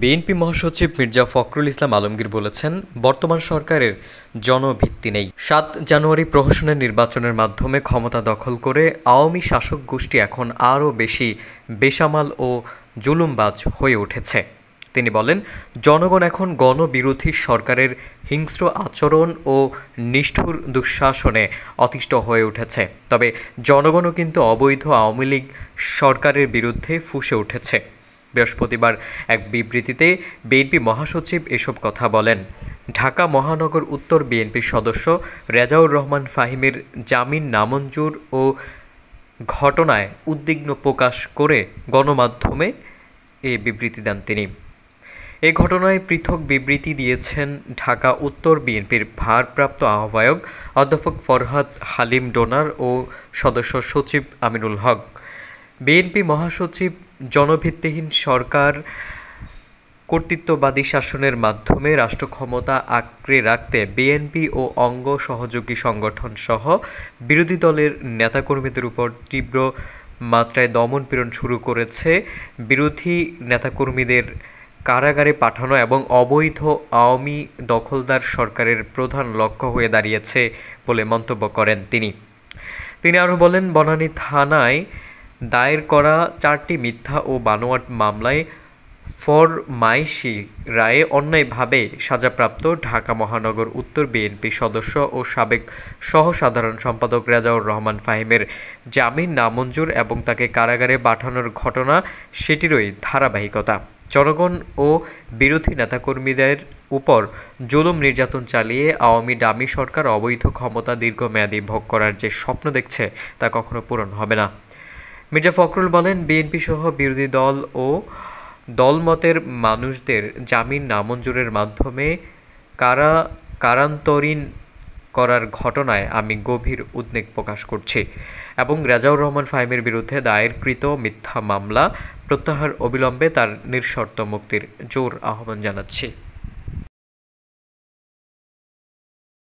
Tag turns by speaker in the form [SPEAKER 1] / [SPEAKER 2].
[SPEAKER 1] BNP মহাসচিব মির্জা ফখরুল ইসলাম আলমগীর বলেছেন বর্তমান সরকারের জনভিত্তি নেই সাত জানুয়ারি প্রহসনের নির্বাচনের মাধ্যমে ক্ষমতা দখল করে আওয়ামী শাসক গোষ্ঠী এখন আরও বেশি বেসামাল ও জুলুমবাজ হয়ে উঠেছে তিনি বলেন জনগণ এখন গণবিরোধী সরকারের হিংস্র আচরণ ও নিষ্ঠুর দুঃশাসনে অতিষ্ঠ হয়ে উঠেছে তবে জনগণও কিন্তু অবৈধ আওয়ামী লীগ সরকারের বিরুদ্ধে ফুসে উঠেছে বৃহস্পতিবার এক বিবৃতিতে বিএনপি মহাসচিব এসব কথা বলেন ঢাকা মহানগর উত্তর বিএনপির সদস্য রেজাউর রহমান ফাহিমের জামিন নামঞ্জুর ও ঘটনায় উদ্বিগ্ন প্রকাশ করে গণমাধ্যমে এ বিবৃতি দেন তিনি এ ঘটনায় পৃথক বিবৃতি দিয়েছেন ঢাকা উত্তর বিএনপির ভারপ্রাপ্ত আহ্বায়ক অধ্যাপক ফরহাদ হালিম ডোনার ও সদস্য সচিব আমিনুল হক বিএনপি মহাসচিব জনভিত্তিহীন সরকার কর্তৃত্ববাদী শাসনের মাধ্যমে রাষ্ট্র ক্ষমতা আঁকড়ে রাখতে বিএনপি ও অঙ্গ সহযোগী সংগঠন সহ বিরোধী দলের নেতাকর্মীদের উপর তীব্র মাত্রায় দমন পীড়ন শুরু করেছে বিরোধী নেতাকর্মীদের কারাগারে পাঠানো এবং অবৈধ আওয়ামী দখলদার সরকারের প্রধান লক্ষ্য হয়ে দাঁড়িয়েছে বলে মন্তব্য করেন তিনি তিনি আরও বলেন বনানী থানায় দায়ের করা চারটি মিথ্যা ও বানোয়াট মামলায় ফর মাইশি রায়ে অন্যায়ভাবে সাজাপ্রাপ্ত ঢাকা মহানগর উত্তর বিএনপি সদস্য ও সাবেক সহসাধারণ সম্পাদক রেজাউর রহমান ফাহিমের জামিন নামঞ্জুর এবং তাকে কারাগারে পাঠানোর ঘটনা সেটিরই ধারাবাহিকতা জনগণ ও বিরোধী নেতাকর্মীদের উপর জুলুম নির্যাতন চালিয়ে আওয়ামী ডামি সরকার অবৈধ ক্ষমতা দীর্ঘমেয়াদী ভোগ করার যে স্বপ্ন দেখছে তা কখনো পূরণ হবে না মির্জা ফখরুল বলেন বিএনপি সহ বিরোধী দল ও দলমতের মানুষদের জামিন নামঞ্জুরের মাধ্যমে কারা কারান্তরীণ করার ঘটনায় আমি গভীর উদ্বেগ প্রকাশ করছি এবং রাজাউর রহমান ফাহিমের বিরুদ্ধে দায়েরকৃত মিথ্যা মামলা প্রত্যাহার অবিলম্বে তার নিঃশর্ত মুক্তির জোর আহ্বান জানাচ্ছি